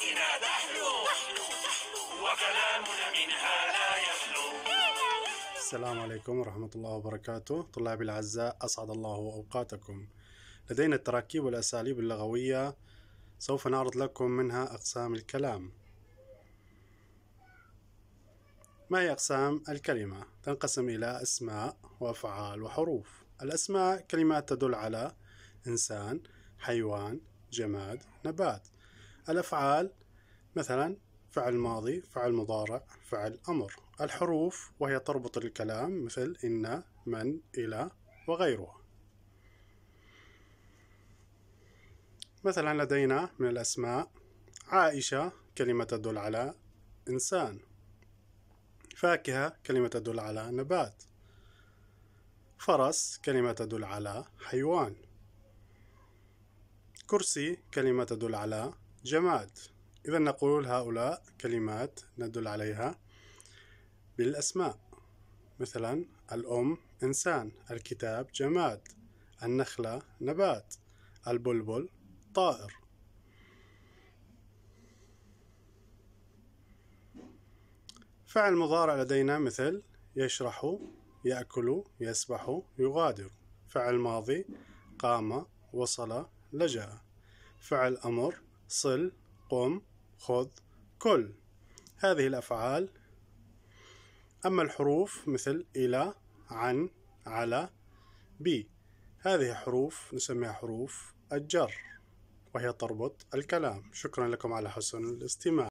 بلادنا تحلو وكلامنا منها لا يخلو السلام عليكم ورحمة الله وبركاته طلابي الأعزاء أسعد الله أوقاتكم لدينا التراكيب والأساليب اللغوية سوف نعرض لكم منها أقسام الكلام ما هي أقسام الكلمة؟ تنقسم إلى أسماء وأفعال وحروف الأسماء كلمات تدل على إنسان، حيوان، جماد، نبات الأفعال مثلا فعل ماضي فعل مضارع فعل أمر الحروف وهي تربط الكلام مثل إن من إلى وغيرها مثلا لدينا من الأسماء عائشة كلمة تدل على إنسان فاكهة كلمة تدل على نبات فرس كلمة تدل على حيوان كرسي كلمة تدل على جماد إذا نقول هؤلاء كلمات ندل عليها بالأسماء مثلا الأم إنسان الكتاب جماد النخلة نبات البلبل طائر فعل مضارع لدينا مثل يشرح يأكل يسبح يغادر فعل ماضي قام وصل لجأ فعل أمر صل قم خذ كل هذه الأفعال أما الحروف مثل إلى عن على بي هذه حروف نسميها حروف الجر وهي تربط الكلام شكرا لكم على حسن الاستماع